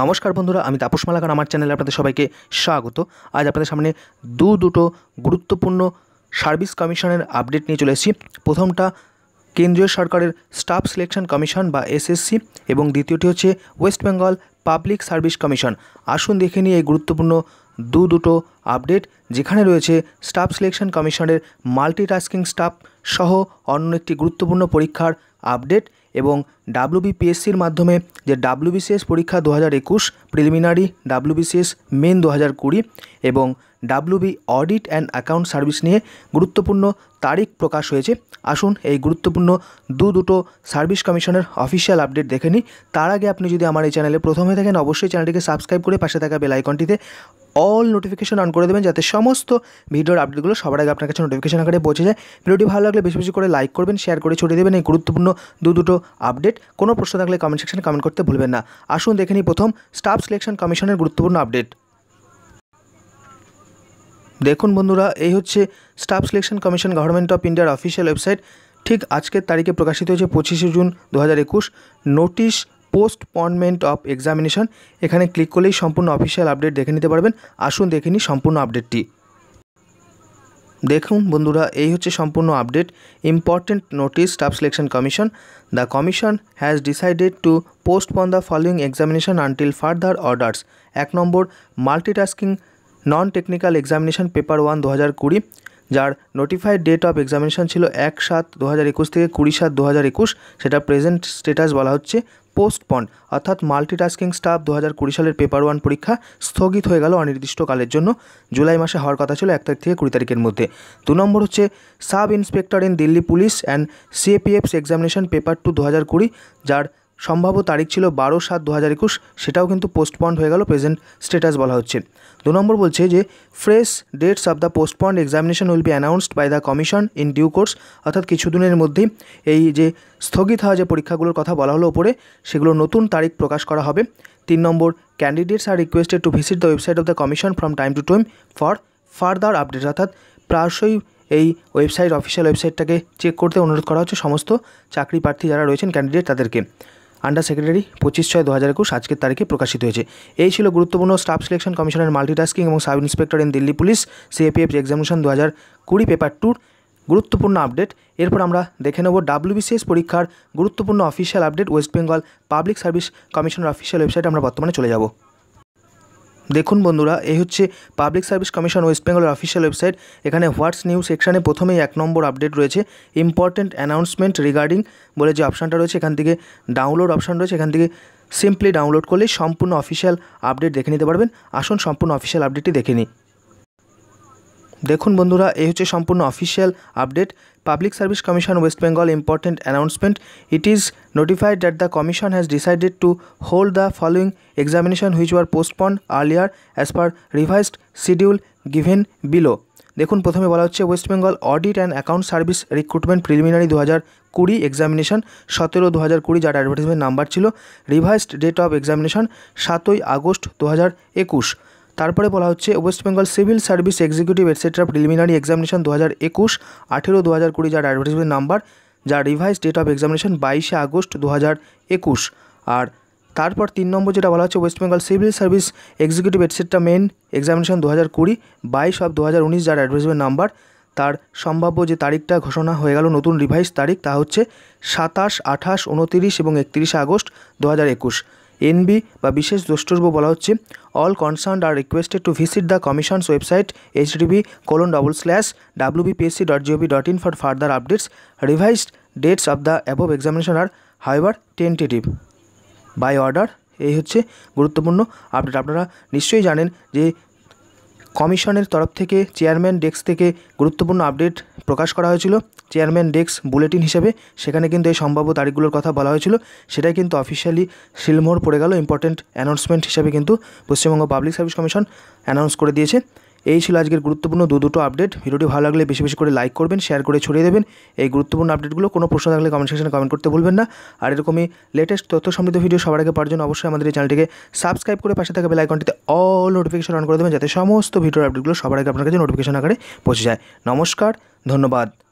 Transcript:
নমস্কার বন্ধুরা আমি তাপস মালাকার আমার চ্যানেলে আপনাদের সবাইকে স্বাগত আজ আপনাদের সামনে দু দুটো গুরুত্বপূর্ণ সার্ভিস কমিশনের আপডেট নিয়ে চলে এসেছি প্রথমটা কেন্দ্রীয় সরকারের স্টাফ সিলেকশন কমিশন বা এসএসসি এবং দ্বিতীয়টি হচ্ছে West Bengal public service commission আসুন দেখে নিই এই গুরুত্বপূর্ণ দু দুটো আপডেট যেখানে রয়েছে স্টাফ সিলেকশন কমিশনের মাল্টিটাস্কিং স্টাফ সহ অন্য একটি গুরুত্বপূর্ণ পরীক্ষার আপডেট এবং ডাব্লিউবিপিএসসির মাধ্যমে যে ডাব্লিউবিসিএস পরীক্ষা দু হাজার একুশ প্রিলিমিনারি ডাব্লিউবিসিএস মেন দু হাজার কুড়ি এবং WB audit and account service নিয়ে গুরুত্বপূর্ণ তারিখ প্রকাশ হয়েছে আসুন এই গুরুত্বপূর্ণ দু দুটো সার্ভিস কমিশনের অফিসিয়াল আপডেট দেখে নিই তার আগে আপনি যদি আমার এই চ্যানেলে প্রথমে থাকেন অবশ্যই চ্যানেলটিকে সাবস্ক্রাইব করে পাশে থাকা বেল আইকনটিতে অল নোটিফিকেশন অন করে দেবেন যাতে সমস্ত ভিডিওর আপডেটগুলো সবার আগে আপনার কাছে নোটিফিকেশন আকারে পৌঁছে যায় ভিডিওটি ভালো লাগলে বেশি বেশি করে লাইক করবেন শেয়ার করে ছড়িয়ে দেবেন এই গুরুত্বপূর্ণ দু দুটো আপডেট কোনো প্রশ্ন থাকলে কমেন্ট সেকশনে কমেন্ট করতে ভুলবেন না আসুন দেখে নিই প্রথম স্টাফ সিলেকশন কমিশনের গুরুত্বপূর্ণ আপডেট দেখুন বন্ধুরা এই হচ্ছে staff selection commission government of ইন্ডিয়ার অফিসিয়াল ওয়েবসাইট ঠিক আজকের তারিখে প্রকাশিত হয়েছে পঁচিশে জুন দু নোটিশ পোস্টপনমেন্ট অফ এক্সামিনেশন এখানে ক্লিক করলেই সম্পূর্ণ অফিসিয়াল আপডেট দেখে নিতে পারবেন আসুন দেখে নিই সম্পূর্ণ আপডেটটি দেখুন বন্ধুরা এই হচ্ছে সম্পূর্ণ update important notice staff selection commission the commission has decided to postpone the following examination until further orders এক নম্বর multitasking non technical examination paper one দু হাজার কুড়ি যার নোটিফাইড ডেট অফ এক্সামিনেশন ছিল এক সাত দু হাজার একুশ থেকে কুড়ি সাত দু হাজার একুশ সেটা প্রেজেন্ট স্টেটাস বলা হচ্ছে পোস্টপন অর্থাৎ মাল্টিটাস্কিং স্টাফ দু হাজার কুড়ি সালের পেপার ওয়ান পরীক্ষা স্থগিত হয়ে গেল অনির্দিষ্টকালের জন্য জুলাই মাসে হওয়ার কথা ছিল এক তারিখ থেকে কুড়ি তারিখের মধ্যে দু নম্বর হচ্ছে sub inspector in Delhi police and CAPFs examination paper two দু হাজার কুড়ি যার সম্ভাব্য তারিখ ছিল বারো সাত দু হাজার একুশ সেটাও কিন্তু পোস্টপন্ড হয়ে গেল প্রেজেন্ট স্ট্যাটাস বলা হচ্ছে দু নম্বর বলছে যে fresh dates of the postponed examination will be announced by the commission in due course অর্থাৎ কিছু দিনের মধ্যেই এই যে স্থগিত হওয়া যে পরীক্ষাগুলোর কথা বলা হলো ওপরে সেগুলো নতুন তারিখ প্রকাশ করা হবে তিন নম্বর candidates are requested to visit the website of the commission from time to time for further update অর্থাৎ প্রায়শই এই ওয়েবসাইট অফিসিয়াল ওয়েবসাইটটাকে চেক করতে অনুরোধ করা হচ্ছে সমস্ত চাকরি প্রার্থী যারা রয়েছেন ক্যান্ডিডেট তাদেরকে আন্ডার সেক্রেটারি পঁচিশ ছয় দু হাজার একুশ আজকের তারিখে প্রকাশিত হয়েছে এই ছিল গুরুত্বপূর্ণ স্টাফ সিলেকশন কমিশনের মাল্টিটাস্কিং এবং sub inspector in Delhi police CAPF examination দু হাজার কুড়ি পেপার টুর গুরুত্বপূর্ণ আপডেট এরপর আমরা দেখে নেব ডাব্লিউবিসিএস পরীক্ষার গুরুত্বপূর্ণ official update West Bengal public service কমিশনের অফিসিয়াল ওয়েবসাইটে আমরা বর্তমানে চলে যাব দেখুন বন্ধুরা এই হচ্ছে পাবলিক সার্ভিস কমিশন ওয়েস্ট বেঙ্গলের অফিসিয়াল ওয়েবসাইট এখানে হোয়াটস নিউ সেকশানে প্রথমেই এক নম্বর আপডেট রয়েছে ইম্পর্টেন্ট অ্যানাউন্সমেন্ট রিগার্ডিং বলে যে অপশানটা রয়েছে এখান থেকে ডাউনলোড অপশান রয়েছে এখান থেকে সিম্পলি ডাউনলোড করলেই সম্পূর্ণ অফিসিয়াল আপডেট দেখে নিতে পারবেন আসুন সম্পূর্ণ অফিসিয়াল আপডেটটি দেখে নিই দেখুন বন্ধুরা এই হচ্ছে সম্পূর্ণ official update public service commission West Bengal important announcement it is notified that the commission has decided to hold the following examination which were postpone earlier as per revised schedule given below দেখুন প্রথমে বলা হচ্ছে West Bengal audit and account service recruitment preliminary দু হাজার কুড়ি examination সতেরো দু হাজার কুড়ি যার অ্যাডভার্টাইজমেন্ট নাম্বার ছিল রিভাইজড ডেট অফ এক্সামিনেশন সাতই আগস্ট দু হাজার একুশ তারপরে বলা হচ্ছে West Bengal civil service executive etcetera preliminary examination দু হাজার একুশ আঠেরো দু হাজার কুড়ি যার অ্যাডভার্টাইজমেন্ট নাম্বার যার রিভাইজ ডেট অফ এক্সামিনেশন বাইশে আগস্ট দু হাজার একুশ আর তারপর তিন নম্বর যেটা বলা হচ্ছে West Bengal civil service executive etcetera main examination দু হাজার কুড়ি বাইশ অফ দু হাজার উনিশ যার অ্যাডভার্টাইজমেন্ট নাম্বার তার সম্ভাব্য যে তারিখটা ঘোষণা হয়ে গেল নতুন রিভাইজ তারিখ তা হচ্ছে সাতাশ আঠাশ উনতিরিশ এবং একত্রিশে আগস্ট দু হাজার একুশ এনবি বা বিশেষ দ্রষ্টব্য বলা হচ্ছে all concern are requested to visit the commission's website H DB colon double slash WBPSC dot gov dot in for further updates revised dates of the above examination are হাইভার tentative by order এই হচ্ছে গুরুত্বপূর্ণ update আপনারা নিশ্চয়ই জানেন যে কমিশনের তরফ থেকে চেয়ারম্যান ডেস্ক থেকে গুরুত্বপূর্ণ আপডেট প্রকাশ করা হয়েছিল চেয়ারম্যান ডেস্ক বুলেটিন হিসেবে সেখানে কিন্তু এই সম্ভাব্য তারিখগুলোর কথা বলা হয়েছিল সেটাই কিন্তু অফিসিয়ালি শিলমোহর পড়ে গেল ইম্পর্টেন্ট অ্যানাউন্সমেন্ট হিসেবে কিন্তু Paschimbanga public service commission announce করে দিয়েছে এই ছিল আজকের গুরুত্বপূর্ণ দু দুটো আপডেট ভিডিওটি ভালো লাগলে বেশি বেশি করে লাইক করবেন শেয়ার করে ছড়িয়ে দেবেন এই গুরুত্বপূর্ণ আপডেটগুলো কোনো প্রশ্ন থাকলে কমেন্ট সেকশনে কমেন্ট করতে ভুলবেন না আর এরকমই লেটেস্ট তথ্য সমৃদ্ধ ভিডিও সবার আগে পাওয়ার জন্য অবশ্যই আমাদের এই চ্যানেলটিকে সাবস্ক্রাইব করে পাশে থাকা বেলাইকনটিতে অল নোটিফিকেশন অন করে দেবেন যাতে সমস্ত ভিডিওর আপডেটগুলো সবার আগে আপনার কাছে নোটিফিকেশন আকারে পৌঁছে যায় নমস্কার ধন্যবাদ